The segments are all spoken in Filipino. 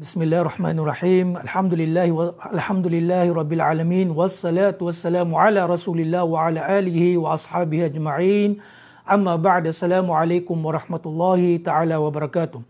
بسم الله الرحمن الرحيم الحمد لله و... الحمد لله رب العالمين والصلاة والسلام على رسول الله وعلى آله وأصحابه أجمعين أما بعد السلام عليكم ورحمة الله تعالى وبركاته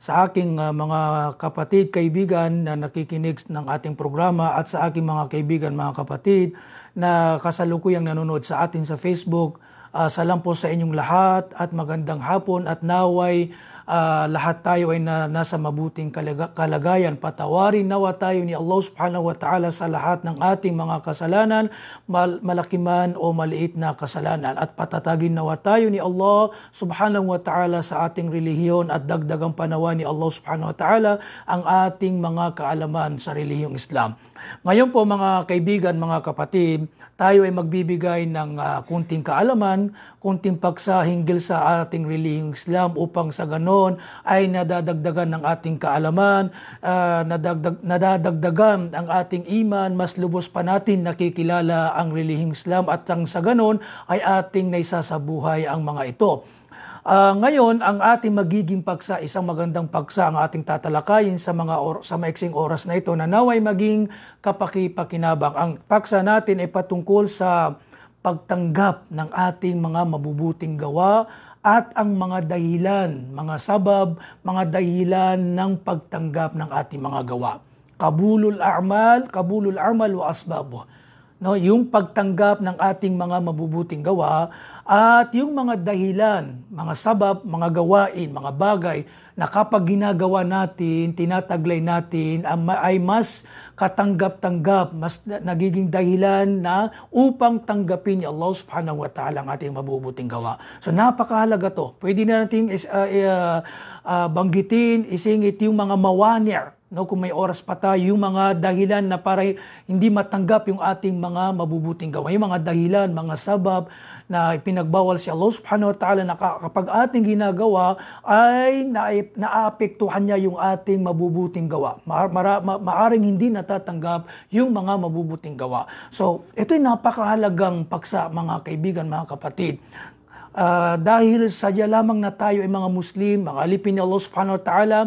sa aking uh, mga kapatid, kaibigan na nakikinig ng ating programa at sa aking mga kaibigan, mga kapatid na kasalukuyang nanonood sa atin sa Facebook. Uh, salam po sa inyong lahat at magandang hapon at naway uh, lahat tayo ay na, nasa mabuting kalag- kalagayan. Patawarin nawa tayo ni Allah subhanahu wa ta'ala sa lahat ng ating mga kasalanan, mal- malaki man o maliit na kasalanan. At patatagin nawa tayo ni Allah subhanahu wa ta'ala sa ating relihiyon at dagdagang panawa ni Allah subhanahu wa ta'ala ang ating mga kaalaman sa relihiyong Islam. Ngayon po mga kaibigan, mga kapatid, tayo ay magbibigay ng uh, kunting kaalaman, kunting paksa hinggil sa ating relihing Islam upang sa ganon ay nadadagdagan ng ating kaalaman, uh, nadagdag, nadadagdagan ang ating iman, mas lubos pa natin nakikilala ang relihing Islam at ang sa ganon ay ating naisasabuhay ang mga ito. Uh, ngayon, ang ating magiging paksa, isang magandang paksa ang ating tatalakayin sa mga or, sa maiksing oras na ito na naway maging kapakipakinabang. Ang paksa natin ay patungkol sa pagtanggap ng ating mga mabubuting gawa at ang mga dahilan, mga sabab, mga dahilan ng pagtanggap ng ating mga gawa. Kabulul a'mal, kabulul a'mal wa asbabu. No, yung pagtanggap ng ating mga mabubuting gawa at yung mga dahilan, mga sabab, mga gawain, mga bagay na kapag ginagawa natin, tinataglay natin, ay mas katanggap-tanggap, mas nagiging dahilan na upang tanggapin ni Allah subhanahu wa ta'ala ang ating mabubuting gawa. So napakahalaga to. Pwede na natin is, uh, uh, uh, banggitin, isingit yung mga mawanir, no kung may oras pa tayo yung mga dahilan na para hindi matanggap yung ating mga mabubuting gawa yung mga dahilan mga sabab na ipinagbawal si Allah subhanahu wa ta'ala na kapag ating ginagawa ay naapektuhan niya yung ating mabubuting gawa. maaring hindi natatanggap yung mga mabubuting gawa. So, ito ay napakahalagang paksa mga kaibigan, mga kapatid uh, dahil sadya lamang na tayo ay mga Muslim, mga alipin ni Allah subhanahu wa ta'ala,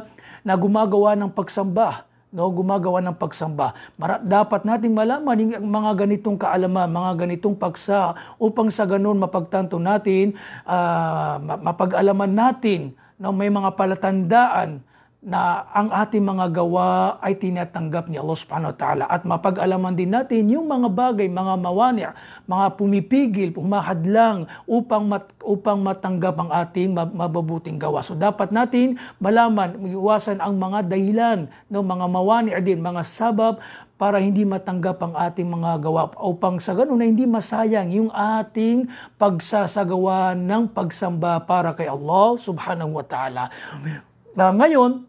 na gumagawa ng pagsamba no, gumagawa ng pagsamba. Mara, dapat nating malaman ang mga ganitong kaalaman, mga ganitong paksa upang sa ganun mapagtanto natin, uh, mapag-alaman natin na no, may mga palatandaan na ang ating mga gawa ay tinatanggap ni Allah subhanahu wa ta'ala at mapag-alaman din natin yung mga bagay, mga mawani, mga pumipigil, humahadlang upang, mat, upang matanggap ang ating mababuting gawa. So dapat natin malaman, iwasan ang mga dahilan, no, mga mawani din, mga sabab para hindi matanggap ang ating mga gawa upang sa ganun na hindi masayang yung ating pagsasagawa ng pagsamba para kay Allah subhanahu wa ta'ala. Uh, ngayon,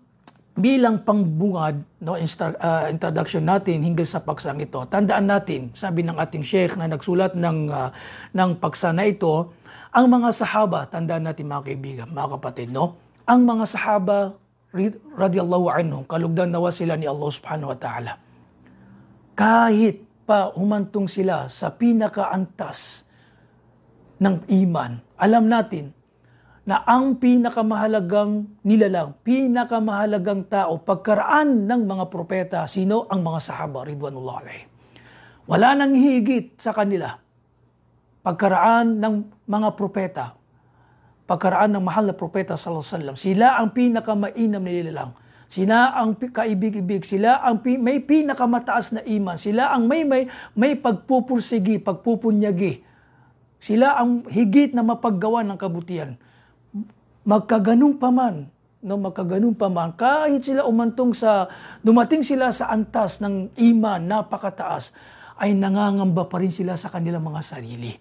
bilang pangbungad no insta, uh, introduction natin hinggil sa paksang ito. Tandaan natin, sabi ng ating sheikh na nagsulat ng uh, ng paksa na ito, ang mga sahaba, tandaan natin mga kaibigan, mga kapatid, no? Ang mga sahaba radiyallahu anhum, kalugdan nawa sila ni Allah subhanahu wa ta'ala. Kahit pa humantong sila sa pinakaantas ng iman, alam natin na ang pinakamahalagang nilalang, pinakamahalagang tao, pagkaraan ng mga propeta, sino? Ang mga sahaba, Ridwanullah alayhi. Wala nang higit sa kanila. Pagkaraan ng mga propeta, pagkaraan ng mahal na propeta sallallahu alayhi wasallam, sila ang pinakamainam nilalang. Sila ang kaibig-ibig, sila ang pi- may pinakamataas na iman, sila ang may may may pagpupursigi, pagpupunyagi. Sila ang higit na mapaggawa ng kabutihan magkaganong paman, no, magkaganong paman, kahit sila umantong sa, dumating sila sa antas ng iman, napakataas, ay nangangamba pa rin sila sa kanilang mga sarili.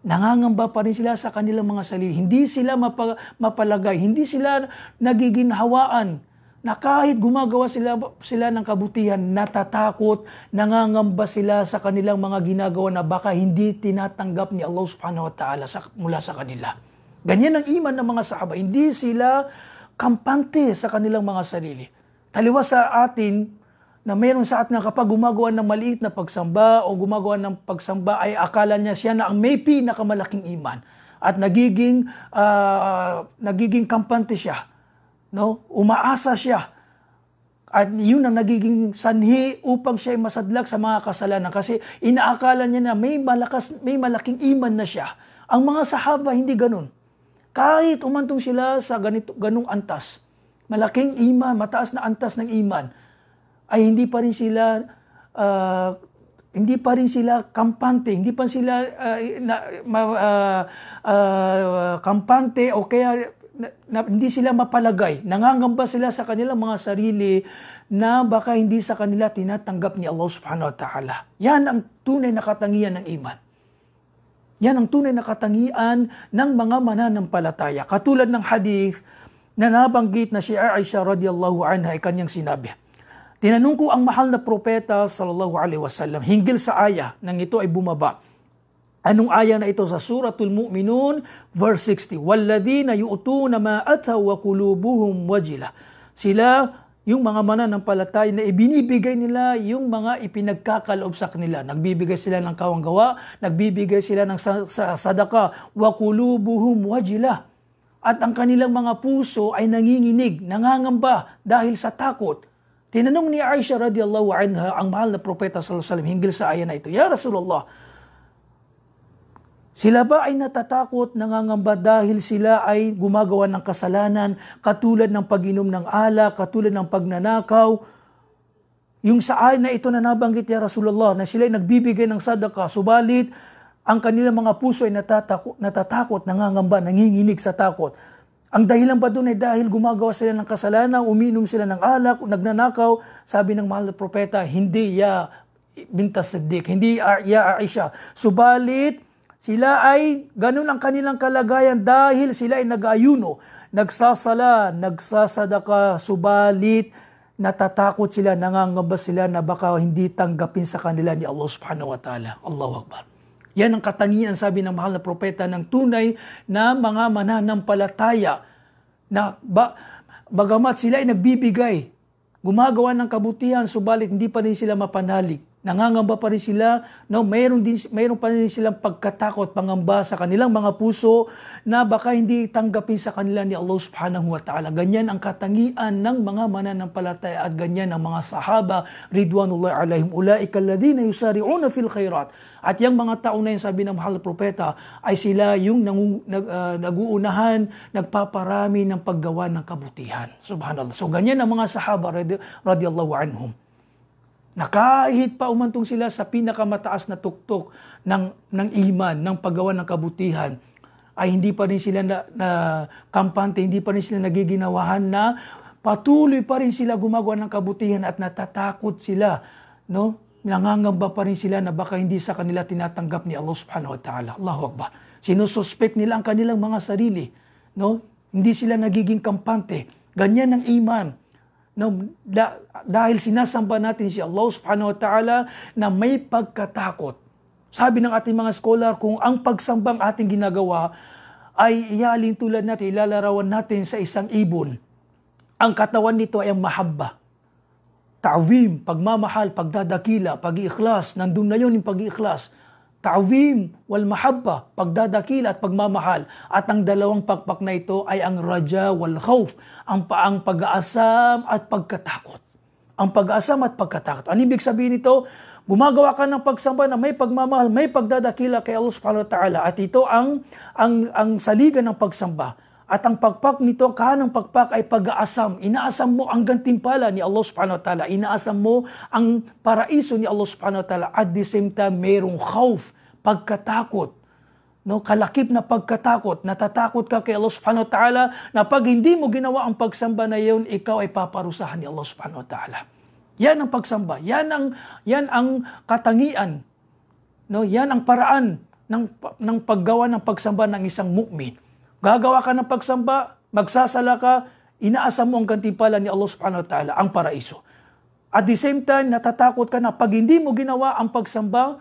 Nangangamba pa rin sila sa kanilang mga sarili. Hindi sila mapa, mapalagay, hindi sila nagiginhawaan na kahit gumagawa sila, sila ng kabutihan, natatakot, nangangamba sila sa kanilang mga ginagawa na baka hindi tinatanggap ni Allah subhanahu wa ta'ala sa, mula sa kanila. Ganyan ang iman ng mga sahaba. Hindi sila kampante sa kanilang mga sarili. Taliwas sa atin na mayroon sa atin na kapag gumagawa ng maliit na pagsamba o gumagawa ng pagsamba ay akala niya siya na ang may pinakamalaking iman at nagiging uh, nagiging kampante siya no umaasa siya at yun ang nagiging sanhi upang siya ay masadlak sa mga kasalanan kasi inaakala niya na may malakas may malaking iman na siya ang mga sahaba hindi ganoon kahit umantong sila sa ganito, ganong antas, malaking iman, mataas na antas ng iman, ay hindi pa rin sila uh, hindi pa rin sila kampante, hindi pa sila uh, na, ma, uh, uh, kampante o kaya na, na, hindi sila mapalagay. Nangangamba sila sa kanilang mga sarili na baka hindi sa kanila tinatanggap ni Allah subhanahu wa ta'ala. Yan ang tunay na katangian ng iman. Yan ang tunay na katangian ng mga mananampalataya. Katulad ng hadith na nabanggit na si Aisha radiyallahu anha ay kanyang sinabi. Tinanong ko ang mahal na propeta sallallahu alaihi wasallam hinggil sa aya nang ito ay bumaba. Anong aya na ito sa suratul Mu'minun verse 60? Walladhina yu'tuna ma ataw wa qulubuhum wajila. Sila yung mga mananampalatay na ibinibigay nila yung mga ipinagkakaloob sa kanila. Nagbibigay sila ng kawanggawa, nagbibigay sila ng sadaka, wakulubuhum wajila. At ang kanilang mga puso ay nanginginig, nangangamba dahil sa takot. Tinanong ni Aisha radiyallahu anha ang mahal na propeta sallallahu alaihi wasallam hinggil sa ayan na ito, "Ya Rasulullah, sila ba ay natatakot, nangangamba dahil sila ay gumagawa ng kasalanan, katulad ng pag-inom ng ala, katulad ng pagnanakaw? Yung saan na ito na nabanggit ni Rasulullah na sila ay nagbibigay ng sadaka, subalit ang kanilang mga puso ay natatakot, natatakot nangangamba, nanginginig sa takot. Ang dahilan ba doon ay dahil gumagawa sila ng kasalanan, uminom sila ng alak, nagnanakaw, sabi ng mahal na propeta, hindi ya binta Siddiq, hindi ya Aisha. Subalit, sila ay ganun ang kanilang kalagayan dahil sila ay nag-ayuno, nagsasala, nagsasadaka, subalit natatakot sila, nangangamba sila na baka hindi tanggapin sa kanila ni Allah subhanahu wa ta'ala. Allahu Akbar. Yan ang katangian, sabi ng mahal na propeta, ng tunay na mga mananampalataya na ba, bagamat sila ay nagbibigay, gumagawa ng kabutihan, subalit hindi pa rin sila mapanalig. Nangangamba pa rin sila. No, mayroon, din, mayroon pa rin silang pagkatakot, pangamba sa kanilang mga puso na baka hindi tanggapin sa kanila ni Allah subhanahu wa ta'ala. Ganyan ang katangian ng mga mananampalataya at ganyan ang mga sahaba, Ridwanullah alaihim, ulaikal alladhina yusari'una fil khairat. At yung mga tao na yung sabi ng mahal propeta ay sila yung nangu, nag, uh, nag-uunahan, nagpaparami ng paggawa ng kabutihan. Subhanallah. So ganyan ang mga sahaba, radiyallahu anhum na kahit pa umantong sila sa pinakamataas na tuktok ng, ng iman, ng paggawa ng kabutihan, ay hindi pa rin sila na, na kampante, hindi pa rin sila nagiginawahan na patuloy pa rin sila gumagawa ng kabutihan at natatakot sila, no? Nangangamba pa rin sila na baka hindi sa kanila tinatanggap ni Allah Subhanahu wa Ta'ala. Allahu Akbar. Sinususpect nila ang kanilang mga sarili, no? Hindi sila nagiging kampante. Ganyan ang iman. No, da, dahil sinasamba natin si Allah subhanahu wa ta'ala na may pagkatakot. Sabi ng ating mga scholar, kung ang pagsambang ating ginagawa ay iyalin tulad natin, ilalarawan natin sa isang ibon. Ang katawan nito ay ang mahabba. Ta'wim, pagmamahal, pagdadakila, pag-iiklas, nandun na yon yung pag-iiklas ta'wim wal mahabba, pagdadakila at pagmamahal. At ang dalawang pagpak na ito ay ang raja wal khawf, ang paang pag-aasam at pagkatakot. Ang pag-aasam at pagkatakot. Ang ibig sabihin nito, gumagawa ka ng pagsamba na may pagmamahal, may pagdadakila kay Allah subhanahu wa ta'ala. At ito ang, ang, ang saligan ng pagsamba at ang pagpak nito, ang kahanang pagpak ay pag-aasam. Inaasam mo ang gantimpala ni Allah subhanahu wa ta'ala. Inaasam mo ang paraiso ni Allah subhanahu wa ta'ala. At the same time, merong khawf, pagkatakot. No, kalakip na pagkatakot. Natatakot ka kay Allah subhanahu wa ta'ala na pag hindi mo ginawa ang pagsamba na iyon, ikaw ay paparusahan ni Allah subhanahu wa ta'ala. Yan ang pagsamba. Yan ang, yan ang katangian. No, yan ang paraan ng, ng paggawa ng pagsamba ng isang mukmin. Gagawa ka ng pagsamba, magsasala ka, inaasam mo ang gantimpala ni Allah subhanahu wa ta'ala, ang paraiso. At the same time, natatakot ka na pag hindi mo ginawa ang pagsamba,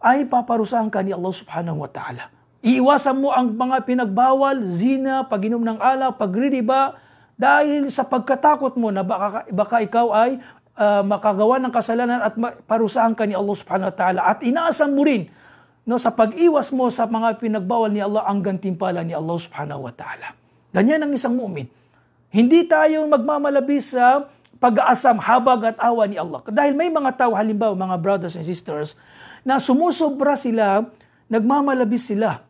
ay paparusahan ka ni Allah subhanahu wa ta'ala. Iiwasan mo ang mga pinagbawal, zina, pag-inom ng ala, pagridiba, dahil sa pagkatakot mo na baka, baka ikaw ay uh, makagawa ng kasalanan at parusahan ka ni Allah subhanahu wa ta'ala. At inaasam mo rin no, sa pag-iwas mo sa mga pinagbawal ni Allah ang gantimpala ni Allah subhanahu wa ta'ala. Ganyan ang isang mu'min. Hindi tayo magmamalabis sa pag-aasam, habag at awa ni Allah. Dahil may mga tao, halimbawa mga brothers and sisters, na sumusobra sila, nagmamalabis sila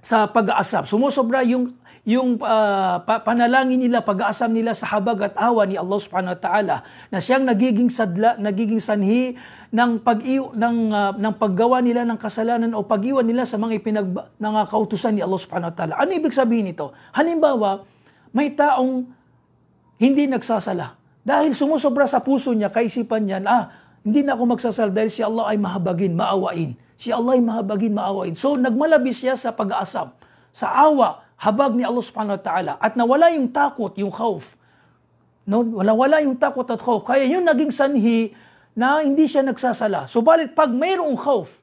sa pag-aasam. Sumusobra yung yung uh, pa- panalangin nila, pag-aasam nila sa habag at awa ni Allah Subhanahu wa Ta'ala na siyang nagiging sadla, nagiging sanhi ng pag ng uh, ng paggawa nila ng kasalanan o pag-iwan nila sa mga ipinag ng kautusan ni Allah Subhanahu wa Ta'ala. Ano ibig sabihin nito? Halimbawa, may taong hindi nagsasala dahil sumusobra sa puso niya, kaisipan niya, ah, hindi na ako magsasala dahil si Allah ay mahabagin, maawain. Si Allah ay mahabagin, maawain. So, nagmalabis siya sa pag-aasam, sa awa, habag ni Allah subhanahu wa ta'ala at nawala yung takot, yung khawf. No, wala-wala yung takot at khawf. Kaya yun naging sanhi na hindi siya nagsasala. Subalit pag mayroong khawf,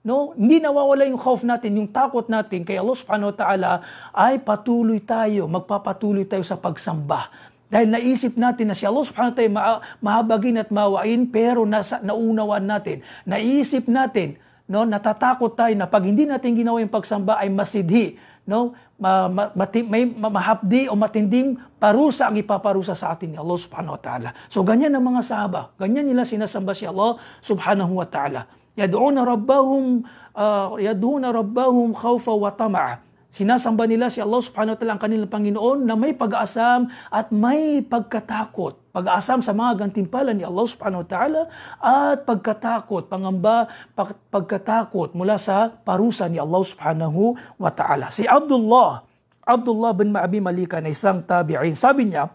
no, hindi nawawala yung khawf natin, yung takot natin kay Allah subhanahu wa ta'ala ay patuloy tayo, magpapatuloy tayo sa pagsamba. Dahil naisip natin na si Allah subhanahu wa ta'ala mahabagin at mawain pero nasa, naunawan natin. Naisip natin no, natatakot tayo na pag hindi natin ginawa yung pagsamba ay masidhi no? Ma, ma, mati, may mahapdi o matinding parusa ang ipaparusa sa atin ni Allah subhanahu wa ta'ala. So ganyan ang mga sahaba. Ganyan nila sinasamba si Allah subhanahu wa ta'ala. Yad'una rabbahum uh, yad'una rabbahum khawfa wa tama'a. Sinasamba nila si Allah subhanahu wa ta'ala ang kanilang Panginoon na may pag-aasam at may pagkatakot pag-asam sa mga gantimpala ni Allah subhanahu wa ta'ala at pagkatakot, pangamba, pag- pagkatakot mula sa parusa ni Allah subhanahu wa ta'ala. Si Abdullah, Abdullah bin Ma'abi Malika na isang tabi'in, sabi niya,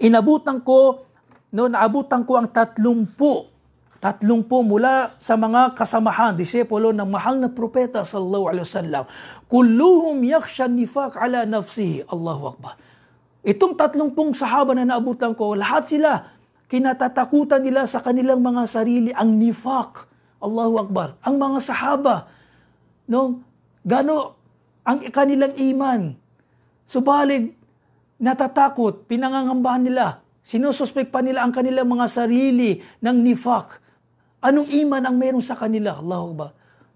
inabutan ko, no, naabutan ko ang tatlumpu Tatlong mula sa mga kasamahan, disipulo ng mahal na propeta sallallahu alaihi wasallam. Kulluhum yakhsha nifaq ala nafsihi. Allahu akbar. Itong tatlong pong sahaba na naabutan ko, lahat sila, kinatatakutan nila sa kanilang mga sarili ang nifak. Allahu Akbar. Ang mga sahaba, no, gano ang kanilang iman. Subalit, natatakot, pinangangambahan nila, sinususpek pa nila ang kanilang mga sarili ng nifak. Anong iman ang meron sa kanila? Allahu Akbar.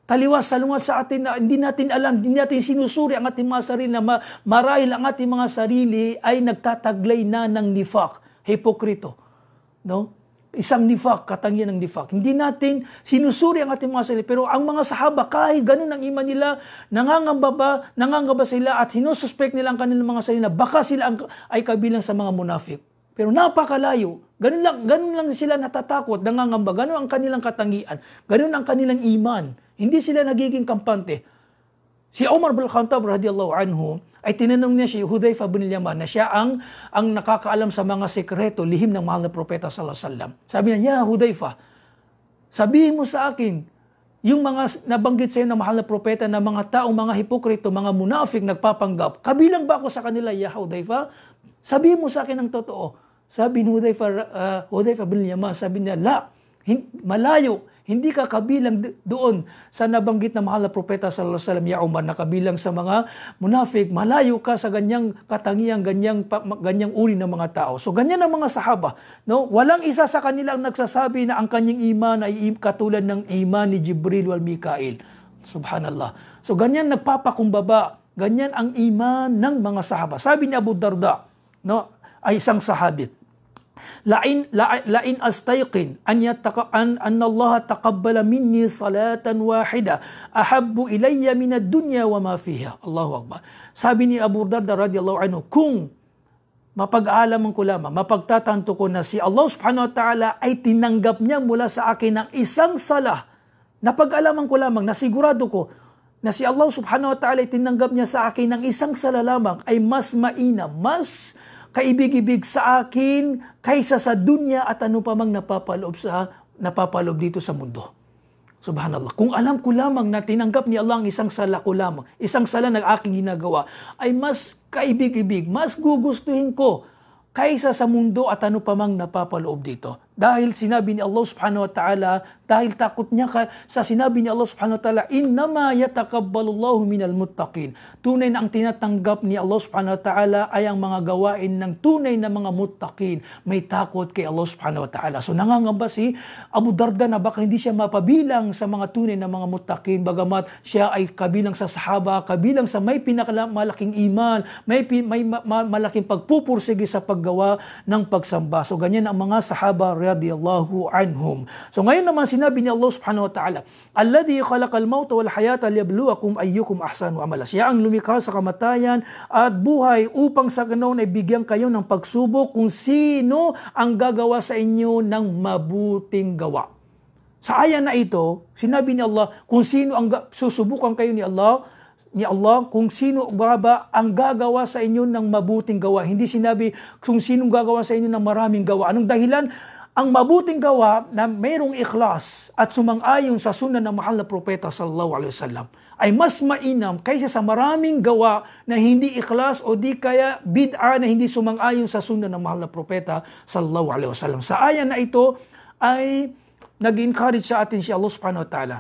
Taliwas sa lungat sa atin na hindi natin alam, hindi natin sinusuri ang ating mga sarili na marahil ang ating mga sarili ay nagtataglay na ng nifak, hipokrito. No? Isang nifak, katangian ng nifak. Hindi natin sinusuri ang ating mga sarili. Pero ang mga sahaba, kahit ganun ang iman nila, nangangamba ba, nangangamba sila at hinususpect nila ang kanilang mga sarili na baka sila ang, ay kabilang sa mga munafik. Pero napakalayo. Ganun lang, ganun lang sila natatakot, nangangamba. Ganun ang kanilang katangian. Ganun ang kanilang iman. Hindi sila nagiging kampante. Si Omar bin Khattab radhiyallahu anhu ay tinanong niya si Hudayfa bin Yaman na siya ang ang nakakaalam sa mga sekreto lihim ng mahal na propeta sallallahu alaihi wasallam. Sabi niya, "Ya Hudayfa, sabihin mo sa akin, yung mga nabanggit sa'yo ng mahal na propeta na mga tao, mga hipokrito, mga munafik nagpapanggap, kabilang ba ako sa kanila, ya Hudayfa? Sabihin mo sa akin ang totoo. Sabi ni Hudayfa, uh, Hudayfa bin Yaman, sabi niya, la, malayo, hindi ka kabilang doon sa nabanggit na mahal na propeta sallallahu alaihi wasallam ya Umar na kabilang sa mga munafik, malayo ka sa ganyang katangiang ganyang ganyang uri ng mga tao. So ganyan ang mga sahaba, no? Walang isa sa kanila ang nagsasabi na ang kanyang iman ay katulad ng iman ni Jibril wal Mikail. Subhanallah. So ganyan nagpapakumbaba, ganyan ang iman ng mga sahaba. Sabi ni Abu Darda, no, ay isang sahabit, la, لئن لئن استيقن ان يتق Allah taqabbala minni salatan wahida صلاه ilayya min ad-dunya wa ma fiha. Allahu Akbar. sabi ni Abu Darda radhiyallahu anhu kung mapag-aalaman ko lamang mapagtatanto ko na si Allah subhanahu wa ta'ala ay tinanggap niya mula sa akin ang isang salah napag-alaman ko lamang nasigurado ko na si Allah subhanahu wa ta'ala ay tinanggap niya sa akin ng isang sala lamang ay mas mainam mas kaibig-ibig sa akin kaysa sa dunya at ano pa mang napapaloob sa napapaloob dito sa mundo. Subhanallah. Kung alam ko lamang na tinanggap ni Allah ang isang sala ko lamang, isang sala na aking ginagawa, ay mas kaibig-ibig, mas gugustuhin ko kaysa sa mundo at ano pa mang napapaloob dito. Dahil sinabi ni Allah subhanahu wa ta'ala, dahil takot niya ka, sa sinabi ni Allah subhanahu wa ta'ala, Innama yatakabbalullahu minal muttaqin. Tunay na ang tinatanggap ni Allah subhanahu wa ta'ala ay ang mga gawain ng tunay na mga muttaqin. May takot kay Allah subhanahu wa ta'ala. So nangangamba si Abu Darda na baka hindi siya mapabilang sa mga tunay na mga muttaqin. Bagamat siya ay kabilang sa sahaba, kabilang sa may pinakamalaking iman, may, may ma- ma- malaking pagpupursige sa paggawa ng pagsamba. So ganyan ang mga sahaba, radiyallahu anhum. So ngayon naman sinabi ni Allah subhanahu wa ta'ala, Alladhi khalaqal mauta wal hayata liyabluwakum ayyukum ahsanu amala. Siya ang lumikha sa kamatayan at buhay upang sa ganoon ay bigyan kayo ng pagsubok kung sino ang gagawa sa inyo ng mabuting gawa. Sa ayan na ito, sinabi ni Allah kung sino ang susubukan kayo ni Allah, ni Allah kung sino ba, ang gagawa sa inyo ng mabuting gawa. Hindi sinabi kung sino gagawa sa inyo ng maraming gawa. Anong dahilan? ang mabuting gawa na mayroong ikhlas at sumang-ayon sa sunan ng mahal na propeta sallallahu alaihi wasallam ay mas mainam kaysa sa maraming gawa na hindi ikhlas o di kaya bid'a na hindi sumang-ayon sa sunan ng mahal na propeta sallallahu alaihi wasallam. Sa ayan na ito ay nag-encourage sa atin si Allah subhanahu wa ta'ala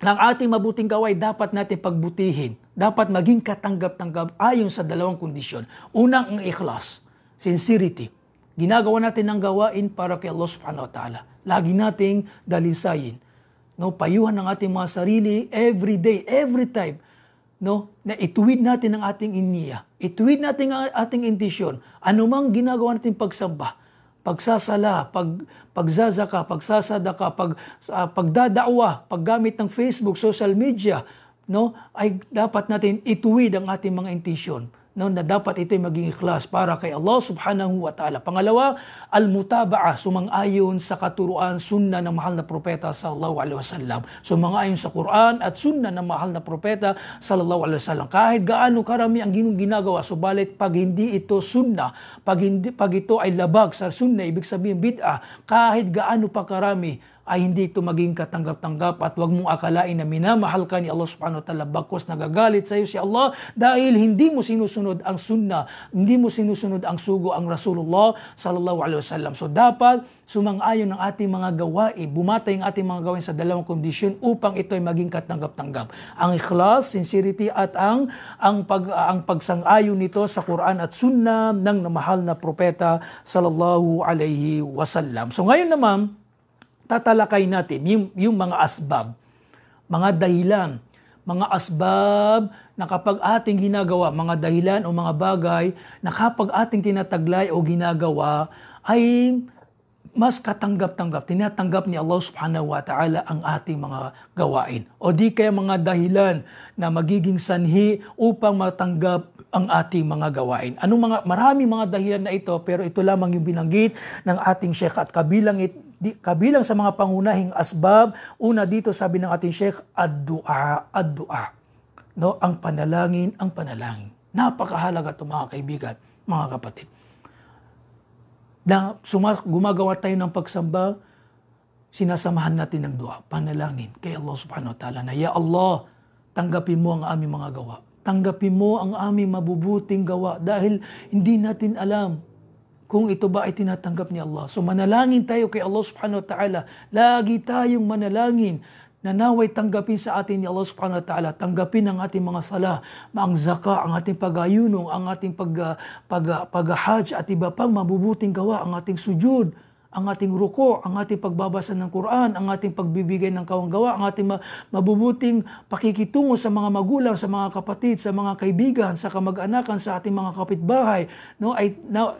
ng ating mabuting gawa ay dapat natin pagbutihin. Dapat maging katanggap-tanggap ayon sa dalawang kondisyon. Unang ang ikhlas, sincerity ginagawa natin ang gawain para kay Allah subhanahu wa ta'ala. Lagi nating dalisayin. No, payuhan ng ating mga sarili every day, every time no, na ituwid natin ang ating iniya. Ituwid natin ang ating intisyon. Anumang ginagawa natin pagsamba, pagsasala, pag, pagsazaka, pagsasadaka, pag, uh, ah, pagdadawa, paggamit ng Facebook, social media, no, ay dapat natin ituwid ang ating mga intisyon no, na dapat ito'y maging ikhlas para kay Allah subhanahu wa ta'ala. Pangalawa, al mutabaah sumang-ayon sa katuruan, sunna ng mahal na propeta sallallahu alaihi wasallam. Sumang-ayon sa Quran at sunna ng mahal na propeta sallallahu alaihi wasallam. Kahit gaano karami ang ginung ginagawa, subalit pag hindi ito sunna, pag, hindi, pag ito ay labag sa sunna, ibig sabihin bid'ah, kahit gaano pa karami, ay hindi ito maging katanggap-tanggap at huwag mong akalain na minamahal ka ni Allah subhanahu wa ta'ala bagkos nagagalit sa iyo si Allah dahil hindi mo sinusunod ang sunnah, hindi mo sinusunod ang sugo ang Rasulullah sallallahu alaihi wasallam. So dapat sumang-ayon ang ating mga gawain, bumatay ang ating mga gawain sa dalawang kondisyon upang ito ay maging katanggap-tanggap. Ang ikhlas, sincerity at ang ang pag ang pagsang-ayon nito sa Quran at sunnah ng mahal na propeta sallallahu alaihi wasallam. So ngayon naman, tatalakay natin yung, yung mga asbab, mga dahilan, mga asbab na kapag ating ginagawa, mga dahilan o mga bagay na kapag ating tinataglay o ginagawa ay mas katanggap-tanggap, tinatanggap ni Allah subhanahu wa ta'ala ang ating mga gawain. O di kaya mga dahilan na magiging sanhi upang matanggap ang ating mga gawain. Anong mga, marami mga dahilan na ito, pero ito lamang yung binanggit ng ating sheikh at kabilang it, di, kabilang sa mga pangunahing asbab, una dito sabi ng ating Sheikh, ad-dua, ad-dua. No, ang panalangin, ang panalangin. Napakahalaga ito mga kaibigan, mga kapatid. Na sumas, gumagawa tayo ng pagsamba, sinasamahan natin ng dua, panalangin kay Allah subhanahu wa ta'ala na, Ya Allah, tanggapin mo ang aming mga gawa. Tanggapin mo ang aming mabubuting gawa dahil hindi natin alam kung ito ba ay tinatanggap ni Allah. So manalangin tayo kay Allah subhanahu wa ta'ala. Lagi tayong manalangin na naway tanggapin sa atin ni Allah subhanahu wa ta'ala, tanggapin ang ating mga sala, ang zaka, ang ating pag pagayunong, ang ating pag, ah, pag, ah, pag-hajj at iba pang mabubuting gawa, ang ating sujud, ang ating ruko, ang ating pagbabasa ng Quran, ang ating pagbibigay ng kawanggawa, ang ating mabubuting pakikitungo sa mga magulang, sa mga kapatid, sa mga kaibigan, sa kamag-anakan, sa ating mga kapitbahay, no, ay, now,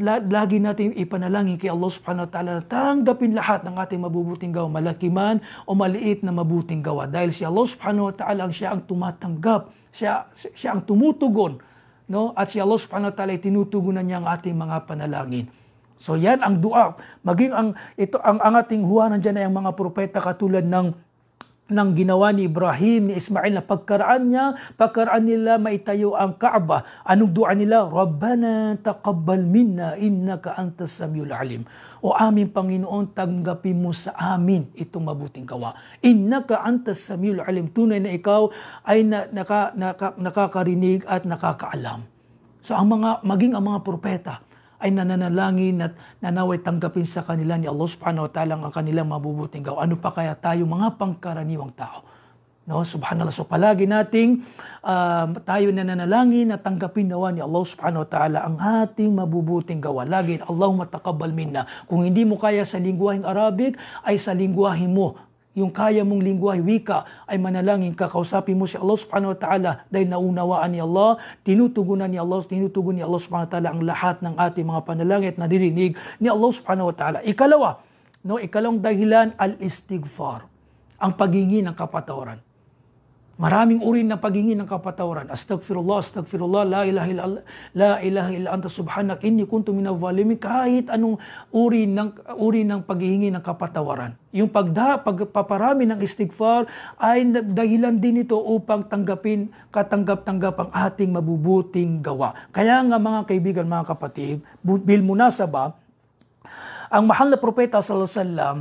lagi natin ipanalangin kay Allah subhanahu wa ta'ala tanggapin lahat ng ating mabubuting gawa, malaki man o maliit na mabuting gawa. Dahil si Allah subhanahu wa ta'ala ang siya ang tumatanggap, siya, siya ang tumutugon, no? at si Allah subhanahu wa ta'ala ay tinutugunan niya ang ating mga panalangin. So yan ang dua. Maging ang, ito, ang, ang ating huwanan dyan ay ang mga propeta katulad ng ng ginawa ni Ibrahim, ni Ismail na pagkaraan niya, pagkaraan nila maitayo ang Kaaba. Anong dua nila? Rabbana taqabbal minna innaka antas samiul alim. O aming Panginoon, tanggapin mo sa amin itong mabuting gawa. Innaka antas samiul alim. Tunay na ikaw ay na, naka, naka, nakakarinig at nakakaalam. So ang mga, maging ang mga propeta, ay nananalangin at nanaway tanggapin sa kanila ni Allah subhanahu wa ta'ala ang kanilang mabubuting gawa. Ano pa kaya tayo mga pangkaraniwang tao? No, subhanallah. So palagi nating uh, tayo nananalangin at tanggapin nawa ni Allah subhanahu wa ta'ala ang ating mabubuting gawa. Lagi, Allahumma taqabbal minna. Kung hindi mo kaya sa lingguwaheng Arabic, ay sa lingguwahe mo yung kaya mong lingwahe, wika, ay manalangin ka, mo si Allah subhanahu wa ta'ala dahil naunawaan ni Allah, tinutugunan ni Allah, tinutugon ni Allah subhanahu wa ta'ala ang lahat ng ating mga panalangin at nadirinig ni Allah subhanahu wa ta'ala. Ikalawa, no, ikalawang dahilan, al-istighfar, ang pagingi ng kapatawaran. Maraming uri ng paghingi ng kapatawaran. Astagfirullah, astagfirullah, la ilaha illallah, la ilaha illa anta subhanak inni kuntu minal zalimin. Kahit anong uri ng uri ng paghingi ng kapatawaran. Yung pagda, pagpaparami ng istighfar ay dahilan din ito upang tanggapin, katanggap-tanggap ang ating mabubuting gawa. Kaya nga mga kaibigan, mga kapatid, bil ba ang mahal na propeta sallallahu alaihi wasallam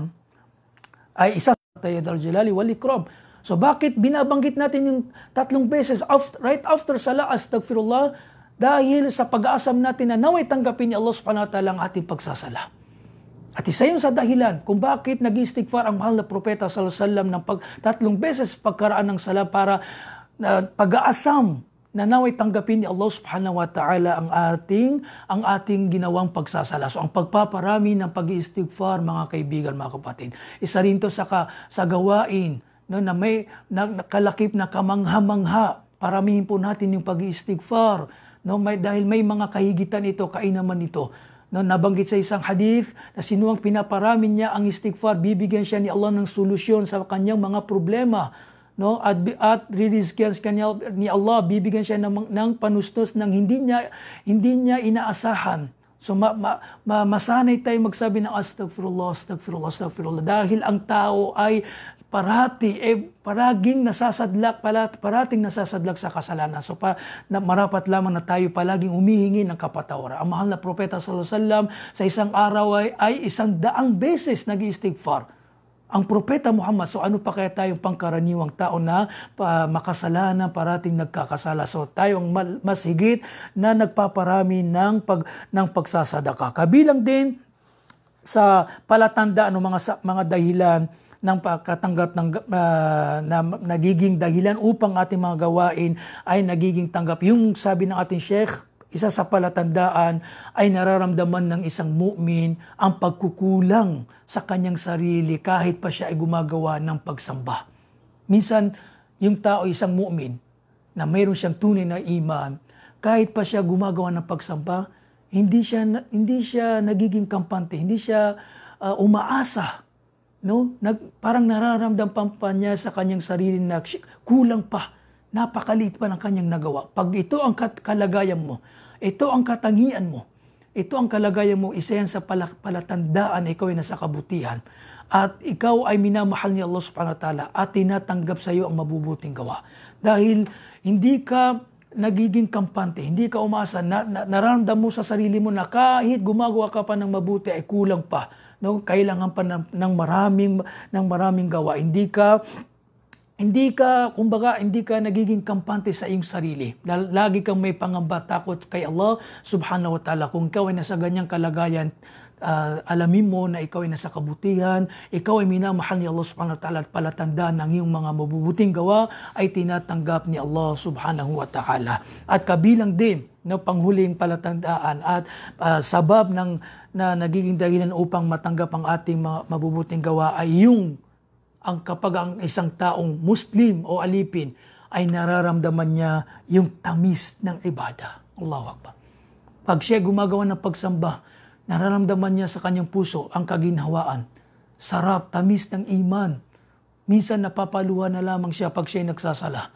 ay isa sa tayyid al-jalali wal ikram So bakit binabanggit natin yung tatlong beses after, right after sala astagfirullah dahil sa pag-aasam natin na naway tanggapin ni Allah subhanahu wa taala ang ating pagsasala. At isa yung sa dahilan kung bakit nag-istighfar ang mahal na propeta sallallahu alaihi wasallam ng pag, tatlong beses pagkaraan ng sala para uh, pag-aasam na naway tanggapin ni Allah subhanahu wa ta'ala ang ating, ang ating ginawang pagsasala. So ang pagpaparami ng pag-iistighfar mga kaibigan, mga kapatid. Isa rin to sa, ka, sa gawain no, na may na, nakalakip na kamangha-mangha. Paramihin po natin yung pag-iistighfar. No, may, dahil may mga kahigitan ito, kainaman ito. No, nabanggit sa isang hadith na sino ang pinaparami niya ang istigfar, bibigyan siya ni Allah ng solusyon sa kanyang mga problema. No, at, at ririzkyan kanya ni Allah, bibigyan siya ng, ng panustos ng hindi niya, hindi niya inaasahan. So ma, ma, ma, masanay tayo magsabi ng astagfirullah, astagfirullah, astagfirullah. Dahil ang tao ay parati eh, paraging nasasadlak pala parating nasasadlak sa kasalanan so pa na, marapat lamang na tayo palaging humihingi ng kapatawaran ang mahal na propeta sallallahu alaihi sa isang araw ay, ay isang daang beses nag-iistighfar ang propeta Muhammad. So ano pa kaya tayong pangkaraniwang tao na pa, makasalanan, parating nagkakasala. So tayo ang mas higit na nagpaparami ng, pag, ng pagsasadaka. Kabilang din sa palatandaan ng mga, mga dahilan ng pagkatanggap ng uh, na, nagiging dahilan upang ating mga gawain ay nagiging tanggap. Yung sabi ng ating Sheikh, isa sa palatandaan ay nararamdaman ng isang mukmin ang pagkukulang sa kanyang sarili kahit pa siya ay gumagawa ng pagsamba. Minsan, yung tao ay isang mukmin na mayroon siyang tunay na iman, kahit pa siya gumagawa ng pagsamba, hindi siya hindi siya nagiging kampante, hindi siya uh, umaasa No? Nag, parang nararamdaman pa niya sa kanyang sarili na kulang pa, napakaliit pa ng kanyang nagawa. Pag ito ang kalagayan mo, ito ang katangian mo, ito ang kalagayan mo, isa yan sa palatandaan na ikaw ay nasa kabutihan. At ikaw ay minamahal ni Allah subhanahu wa ta'ala at tinatanggap sa iyo ang mabubuting gawa. Dahil hindi ka nagiging kampante, hindi ka umasa, na, na, naramdam mo sa sarili mo na kahit gumagawa ka pa ng mabuti ay kulang pa no kailangan pa ng, ng maraming ng maraming gawa hindi ka hindi ka, kumbaga, hindi ka nagiging kampante sa iyong sarili. Lagi kang may pangamba, takot kay Allah subhanahu wa ta'ala. Kung ikaw ay nasa ganyang kalagayan, uh, alamin mo na ikaw ay nasa kabutihan, ikaw ay minamahal ni Allah subhanahu wa ta'ala at palatandaan ng iyong mga mabubuting gawa ay tinatanggap ni Allah subhanahu wa ta'ala. At kabilang din, na panghuling palatandaan at uh, sabab ng na nagiging dahilan upang matanggap ang ating mabubuting gawa ay yung ang kapag ang isang taong Muslim o alipin ay nararamdaman niya yung tamis ng ibada. Allahu Akbar. Pag siya gumagawa ng pagsamba, nararamdaman niya sa kanyang puso ang kaginhawaan, sarap, tamis ng iman. Minsan napapaluha na lamang siya pag siya nagsasala.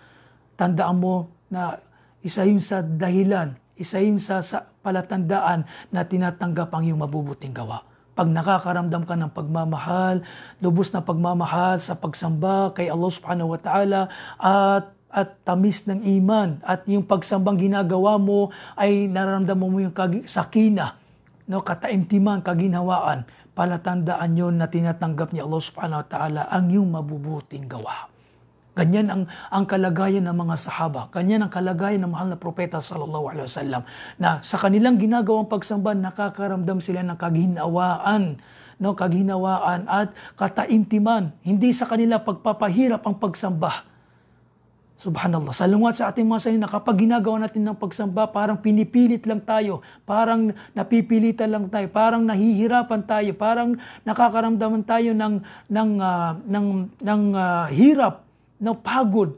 Tandaan mo na isa yun sa dahilan, isa yun sa, sa palatandaan na tinatanggap ang iyong mabubuting gawa pag nakakaramdam ka ng pagmamahal, lubos na pagmamahal sa pagsamba kay Allah subhanahu wa ta'ala at at tamis ng iman at yung pagsambang ginagawa mo ay nararamdaman mo yung kag- sakina, no, kataimtiman, kaginhawaan, palatandaan yon na tinatanggap ni Allah subhanahu wa ta'ala ang yung mabubuting gawa. Ganyan ang, ang kalagayan ng mga sahaba. Ganyan ang kalagayan ng mahal na propeta sallallahu alaihi wasallam na sa kanilang ginagawang pagsamba nakakaramdam sila ng kaghinawaan no kaghinawaan at kataintiman hindi sa kanila pagpapahirap ang pagsamba Subhanallah. Salungat sa ating mga salina, kapag ginagawa natin ng pagsamba, parang pinipilit lang tayo, parang napipilitan lang tayo, parang nahihirapan tayo, parang nakakaramdaman tayo ng, ng, uh, ng, ng uh, hirap pagod.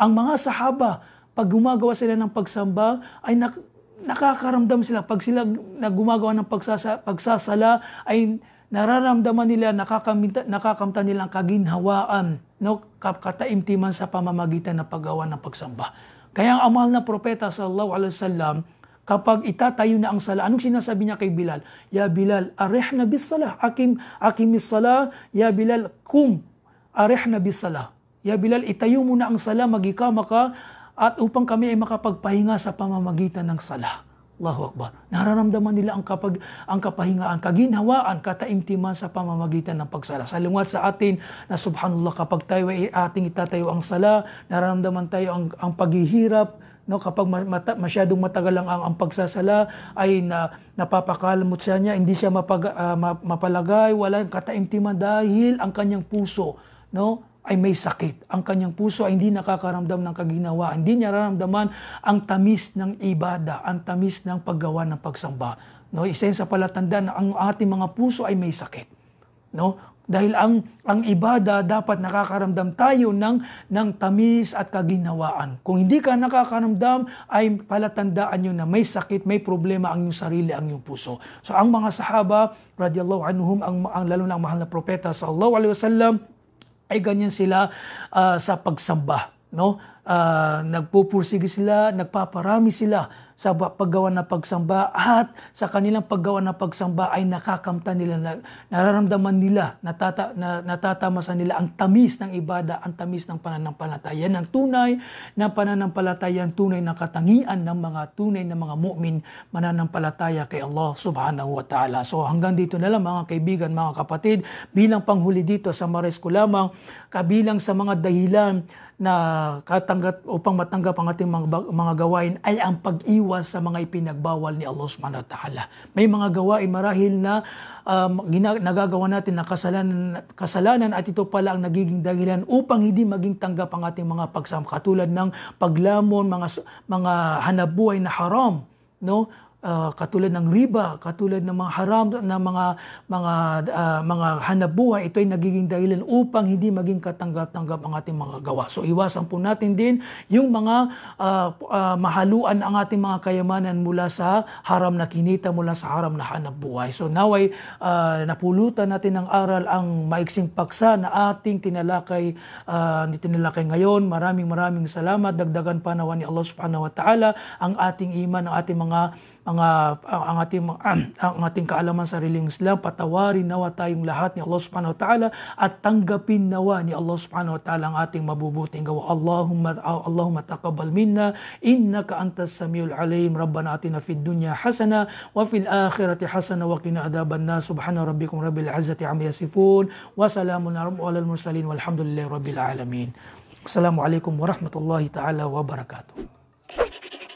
Ang mga sahaba, pag gumagawa sila ng pagsamba, ay nak- nakakaramdam sila. Pag sila nagumagawa ng pagsasa- pagsasala, ay nararamdaman nila, nakakamta, nakakamta nila ang kaginhawaan, no? kataimtiman sa pamamagitan ng paggawa ng pagsamba. Kaya ang amal na propeta sallallahu alaihi wasallam kapag itatayo na ang sala, anong sinasabi niya kay Bilal? Ya Bilal, arihna na salah, akim, akimis salah, ya Bilal, kum, arihna na salah. Ya Bilal, itayo muna ang sala, magikama ka, at upang kami ay makapagpahinga sa pamamagitan ng sala. Allahu Akbar. Nararamdaman nila ang, kapag, ang kapahingaan, kaginhawaan, kataimtiman sa pamamagitan ng pagsala. Salungat sa atin na subhanallah kapag tayo ay ating itatayo ang sala, nararamdaman tayo ang, ang paghihirap, no kapag mata, masyadong matagal lang ang, ang pagsasala ay na, napapakalamot siya niya hindi siya mapag, uh, mapalagay walang kataimtiman dahil ang kanyang puso no ay may sakit. Ang kanyang puso ay hindi nakakaramdam ng kaginawaan. Hindi niya nararamdaman ang tamis ng ibada, ang tamis ng paggawa ng pagsamba. No, isa sa palatanda na ang ating mga puso ay may sakit. No? Dahil ang ang ibada dapat nakakaramdam tayo ng ng tamis at kaginawaan. Kung hindi ka nakakaramdam ay palatandaan niyo na may sakit, may problema ang iyong sarili, ang iyong puso. So ang mga sahaba radhiyallahu anhum ang, ang lalo na ang mahal na propeta sallallahu alaihi wasallam ay ganyan sila uh, sa pagsamba no uh, ah, nagpupursige sila nagpaparami sila sa paggawa na pagsamba at sa kanilang paggawa na pagsamba ay nakakamta nila, nararamdaman nila, natata, na, natatamasa nila ang tamis ng ibada, ang tamis ng pananampalataya. Yan ang tunay na pananampalataya, ang tunay na katangian ng mga tunay na mga mu'min mananampalataya kay Allah subhanahu wa ta'ala. So hanggang dito na lang mga kaibigan, mga kapatid, bilang panghuli dito sa Mares ko lamang, kabilang sa mga dahilan na katanggap upang matanggap ang ating mga, mga gawain ay ang pag-iwas sa mga ipinagbawal ni Allah Subhanahu wa Ta'ala. May mga gawain marahil na um, gina, nagagawa natin na kasalanan, kasalanan at ito pala ang nagiging dahilan upang hindi maging tanggap ang ating mga pagsam katulad ng paglamon, mga mga hanabuhay na haram, no? uh, katulad ng riba, katulad ng mga haram na mga mga uh, mga hanap buhay, ito ay nagiging dahilan upang hindi maging katanggap-tanggap ang ating mga gawa. So iwasan po natin din yung mga uh, uh, mahaluan ang ating mga kayamanan mula sa haram na kinita, mula sa haram na hanap buhay. So naway uh, napulutan natin ng aral ang maiksing paksa na ating tinalakay uh, tinalakay ngayon. Maraming maraming salamat. Dagdagan pa nawa ni Allah Subhanahu wa Ta'ala ang ating iman, ang ating mga ang, uh, ang ating uh, ang ating kaalaman sa sariling Islam patawarin nawa tayong lahat ni Allah Subhanahu wa Ta'ala at tanggapin nawa ni Allah Subhanahu wa Ta'ala ang ating mabubuting gawa Allahumma Allahumma taqabbal minna innaka antas samiul alim rabbana atina fid dunya hasana wa fil akhirati hasana wa qina adhaban nar subhana rabbikum rabbil izzati amma yasifun wa salamun alal mursalin walhamdulillahi rabbil alamin Assalamualaikum warahmatullahi taala wabarakatuh.